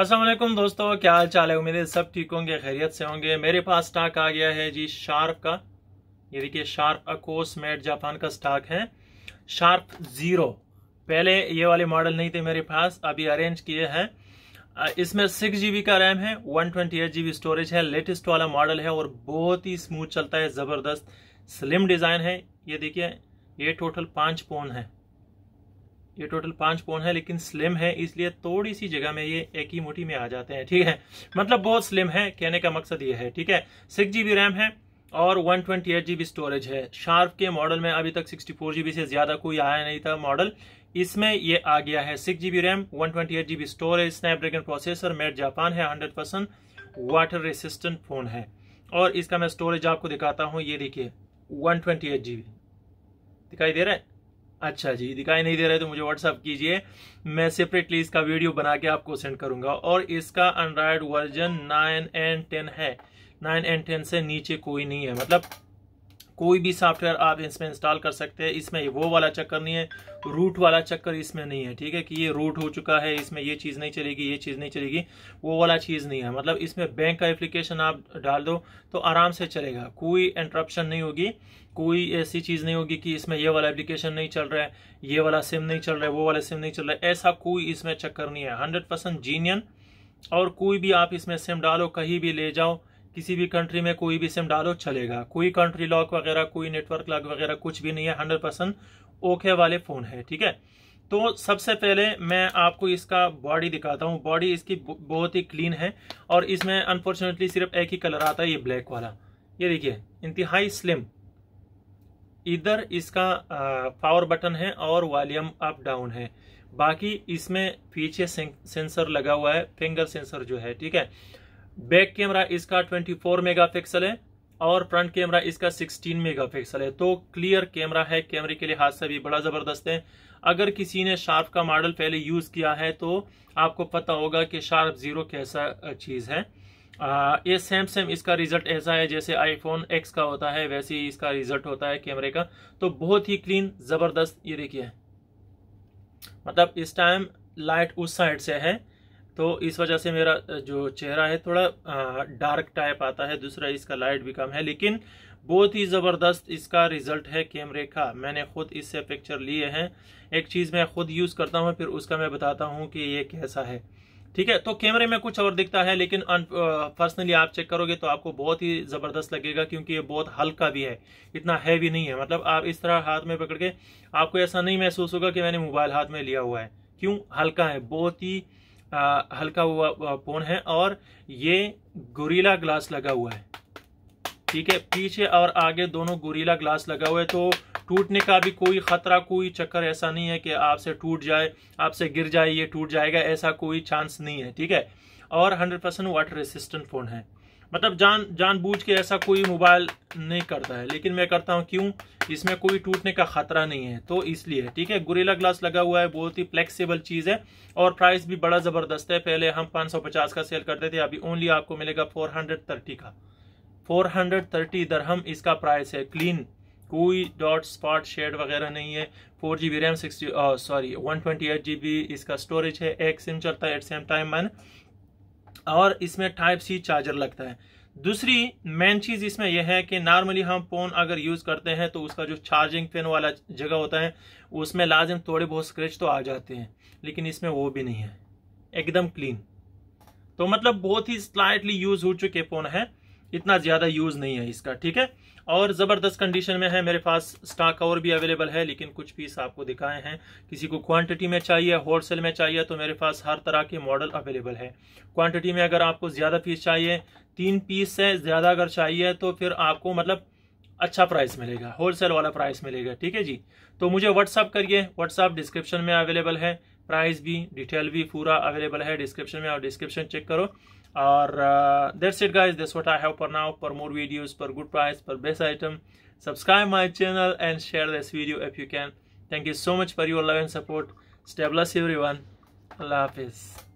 असलम दोस्तों क्या हाल चाल है उम्मीद है सब ठीक होंगे खैरियत से होंगे मेरे पास स्टॉक आ गया है जी शार्प का ये देखिए शार्प अकोस मेड जापान का स्टॉक है शार्प ज़ीरो पहले ये वाले मॉडल नहीं थे मेरे पास अभी अरेंज किए हैं इसमें सिक्स जी का रैम है one twenty eight G storage है लेटेस्ट वाला मॉडल है और बहुत ही स्मूथ चलता है ज़बरदस्त स्लिम डिज़ाइन है ये देखिए ये टोटल पाँच पोन है ये टोटल पांच पोन है लेकिन स्लिम है इसलिए थोड़ी सी जगह में ये एक ही मुठी में आ जाते हैं ठीक है मतलब बहुत स्लिम है कहने का मकसद ये है ठीक है सिक्स जीबी रैम है और one twenty eight GB storage है शार्प के मॉडल में अभी तक सिक्सटी फोर जीबी से ज़्यादा कोई आया नहीं था मॉडल इसमें ये आ गया है six GB RAM one twenty eight GB storage Snapdragon processor made Japan है hundred percent water resistant phone है और इसका मैं स्टोरेज आपको दिखाता हूँ ये देखिए वन ट्वेंटी एट जीबी दिखाई दे रहा है अच्छा जी दिखाई नहीं दे रहे तो मुझे व्हाट्सअप कीजिए मैं सेपरेटली इसका वीडियो बना के आपको सेंड करूंगा और इसका Android version nine and ten है नाइन एंड टेन से नीचे कोई नहीं है मतलब कोई भी सॉफ्टवेयर आप इसमें इंस्टॉल कर सकते हैं इसमें वो वाला चक्कर नहीं है रूट वाला चक्कर इसमें नहीं है ठीक है कि ये रूट हो चुका है इसमें ये चीज़ नहीं चलेगी ये चीज़ नहीं चलेगी वो वाला चीज़ नहीं है मतलब इसमें बैंक का एप्लीकेशन आप डाल दो तो आराम से चलेगा कोई इंटरप्शन नहीं होगी कोई ऐसी चीज़ नहीं होगी कि इसमें ये वाला एप्लीकेशन नहीं चल रहा है ये वाला सिम नहीं चल रहा है वो वाला सिम नहीं चल रहा है ऐसा कोई इसमें चक्कर नहीं है हंड्रेड परसेंट जीनियन और कोई भी आप इसमें सिम डालो कहीं भी ले जाओ किसी भी कंट्री में कोई भी सिम डालो चलेगा कोई कंट्री लॉक वगैरह कोई नेटवर्क लॉक वगैरह कुछ भी नहीं है हंड्रेड परसेंट ओके वाले फ़ोन है ठीक है तो सबसे पहले मैं आपको इसका बॉडी दिखाता हूँ बॉडी इसकी बहुत ही क्लीन है और इसमें अनफॉर्चुनेटली सिर्फ एक ही कलर आता है ये ब्लैक वाला ये देखिए इंतहाई स्लिम इधर इसका पावर बटन है और वॉल्यूम अप डाउन है बाकी इसमें पीछे सेंसर लगा हुआ है फिंगर सेंसर जो है ठीक है बैक कैमरा इसका 24 मेगापिक्सल है और फ्रंट कैमरा इसका 16 मेगापिक्सल है तो क्लियर कैमरा है कैमरे के हाथ से भी बड़ा ज़बरदस्त है अगर किसी ने शार्प का मॉडल पहले यूज़ किया है तो आपको पता होगा कि शार्प ज़ीरो कैसा चीज़ है आ, ये सैमसंग इसका रिजल्ट ऐसा है जैसे आईफोन एक्स का होता है वैसे ही इसका रिजल्ट होता है कैमरे का तो बहुत ही क्लीन ज़बरदस्त ये देखिए मतलब इस टाइम लाइट उस साइड से है तो इस वजह से मेरा जो चेहरा है थोड़ा डार्क टाइप आता है दूसरा इसका लाइट भी कम है लेकिन बहुत ही ज़बरदस्त इसका रिज़ल्ट है कैमरे का मैंने खुद इससे पिक्चर लिए हैं एक चीज़ मैं खुद यूज़ करता हूँ फिर उसका मैं बताता हूँ कि ये कैसा है ठीक है तो कैमरे में कुछ और दिखता है लेकिन पर्सनली आप चेक करोगे तो आपको बहुत ही ज़बरदस्त लगेगा क्योंकि ये बहुत हल्का भी है इतना हैवी नहीं है मतलब आप इस तरह हाथ में पकड़ के आपको ऐसा नहीं महसूस होगा कि मैंने मोबाइल हाथ में लिया हुआ है क्यों हल्का है बहुत ही हल्का हुआ पोन है और ये गोरीला ग्लास लगा हुआ है ठीक है पीछे और आगे दोनों गोरीला ग्लास लगा हुआ है तो टूटने का भी कोई ख़तरा कोई चक्कर ऐसा नहीं है कि आपसे टूट जाए आपसे गिर जाए ये टूट जाएगा ऐसा कोई चांस नहीं है ठीक है और 100% वाटर रेसिस्टेंट फ़ोन है मतलब जान जानबूझ के ऐसा कोई मोबाइल नहीं करता है लेकिन मैं करता हूँ क्यों इसमें कोई टूटने का खतरा नहीं है तो इसलिए ठीक है गुरेला ग्लास लगा हुआ है बहुत ही फ्लेक्सीबल चीज़ है और प्राइस भी बड़ा ज़बरदस्त है पहले हम 550 का सेल करते थे अभी ओनली आपको मिलेगा 430 का फोर हंड्रेड इसका प्राइस है क्लीन कोई डॉट स्पॉट शेड वगैरह नहीं है four G B RAM sixty sorry one twenty eight G B इसका स्टोरेज है एक सिम चलता है एट सेम टाइम मैंने और इसमें टाइप सी चार्जर लगता है दूसरी मेन चीज़ इसमें यह है कि नॉर्मली हम फ़ोन अगर यूज़ करते हैं तो उसका जो चार्जिंग पिन वाला जगह होता है उसमें लाजिम थोड़े बहुत स्क्रेच तो आ जाते हैं लेकिन इसमें वो भी नहीं है एकदम क्लीन तो मतलब बहुत ही स्लाइटली यूज़ हो चुके फ़ोन है इतना ज़्यादा यूज़ नहीं है इसका ठीक है और ज़बरदस्त कंडीशन में है मेरे पास स्टॉक और भी अवेलेबल है लेकिन कुछ पीस आपको दिखाए हैं किसी को क्वांटिटी में चाहिए होलसेल में चाहिए तो मेरे पास हर तरह के मॉडल अवेलेबल है क्वांटिटी में अगर आपको ज़्यादा पीस चाहिए तीन पीस से ज़्यादा अगर चाहिए तो फिर आपको मतलब अच्छा प्राइस मिलेगा होलसेल वाला प्राइस मिलेगा ठीक है जी तो मुझे व्हाट्सअप करिए व्हाट्सअप डिस्क्रिप्शन में अवेलेबल है प्राइस भी डिटेल भी पूरा अवेलेबल है डिस्क्रिप्शन में आप डिस्क्रिप्शन चेक करो or uh, that's it guys that's what i have for now for more videos for good price for best item subscribe my channel and share this video if you can thank you so much for your love and support stay blessed everyone allah hafiz